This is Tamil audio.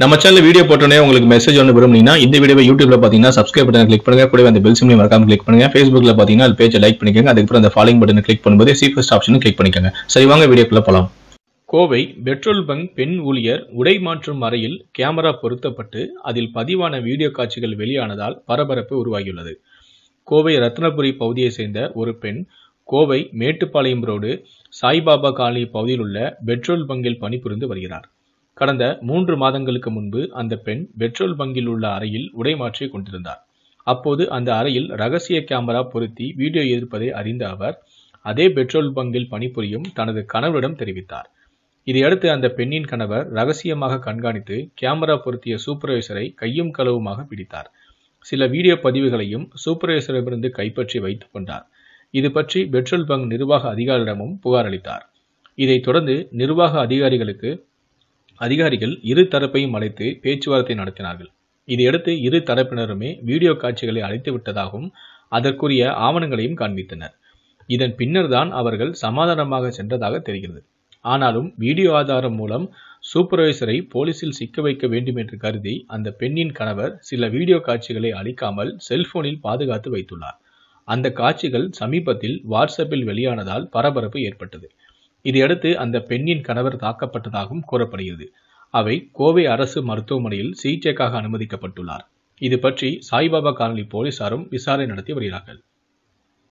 நம்ம சேனல் வீடியோ போட்டோன்னே உங்களுக்கு மெசேஜ் ஒன்று விரும்புனீங்கன்னா இந்த வீடியோ யூடியூப்ல பார்த்தீங்கன்னா சப்ஸ்கிரைப் பட்டன் கிளிக் பண்ணுங்க கூட அந்த பெல் சிம்லையும் மறக்காம கிளிக் பண்ணுங்க ஃபேஸ்புக்ல பார்த்தீங்கன்னா அது பேஜை லைக் பண்ணிக்கோங்க அதுக்கப்புறம் அந்த ஃபாலோயிங் பட்டன் கிளிக் பண்ணும்போது சீஃபஸ்ட் ஆப்ஷன் கிளிக் பண்ணிக்கோங்க சரி வாங்க வீடியோக்குள்ள போகலாம் கோவை பெட்ரோல் பங்க் பெண் ஊழியர் உடை மாற்றும் அறையில் கேமரா பொருத்தப்பட்டு அதில் பதிவான வீடியோ காட்சிகள் வெளியானதால் பரபரப்பு உருவாகியுள்ளது கோவை ரத்னபுரி பகுதியை சேர்ந்த ஒரு பெண் கோவை மேட்டுப்பாளையம் ரோடு சாய்பாபா காலனி பகுதியில் உள்ள பெட்ரோல் பங்கில் பணிபுரிந்து வருகிறார் கடந்த மூன்று மாதங்களுக்கு முன்பு அந்த பெண் பெட்ரோல் பங்கில் உள்ள அறையில் உடை மாற்றிக் கொண்டிருந்தார் அப்போது அந்த அறையில் ரகசிய கேமரா பொருத்தி வீடியோ எதிர்ப்பதை அறிந்த அவர் அதே பெட்ரோல் பங்கில் பணிபுரியும் தனது கணவரிடம் தெரிவித்தார் இதையடுத்து அந்த பெண்ணின் கணவர் ரகசியமாக கண்காணித்து கேமரா பொருத்திய சூப்பர்வைசரை கையும் களவுமாக பிடித்தார் சில வீடியோ பதிவுகளையும் சூப்பர்வைசரிடமிருந்து கைப்பற்றி வைத்துக் கொண்டார் இது பற்றி பெட்ரோல் பங்க் நிர்வாக அதிகாரியிடமும் புகார் அளித்தார் இதைத் தொடர்ந்து நிர்வாக அதிகாரிகளுக்கு அதிகாரிகள் இரு தரப்பையும் அழைத்து பேச்சுவார்த்தை நடத்தினார்கள் இதையடுத்து இரு தரப்பினருமே வீடியோ காட்சிகளை அழைத்து விட்டதாகவும் அதற்குரிய ஆவணங்களையும் காண்பித்தனர் இதன் பின்னர் தான் அவர்கள் சமாதானமாக சென்றதாக தெரிகிறது ஆனாலும் வீடியோ ஆதாரம் மூலம் சூப்பர்வைசரை போலீசில் சிக்க வைக்க வேண்டும் என்று கருதி அந்த பெண்ணின் கணவர் சில வீடியோ காட்சிகளை அளிக்காமல் செல்போனில் பாதுகாத்து வைத்துள்ளார் அந்த காட்சிகள் சமீபத்தில் வாட்ஸ்அப்பில் வெளியானதால் பரபரப்பு ஏற்பட்டது இதையடுத்து அந்த பெண்ணின் கணவர் தாக்கப்பட்டதாகவும் கூறப்படுகிறது அவை கோவை அரசு மருத்துவமனையில் சிகிச்சைக்காக அனுமதிக்கப்பட்டுள்ளார் இது பற்றி சாய்பாபா காலனி போலீசாரும் விசாரணை நடத்தி வருகிறார்கள்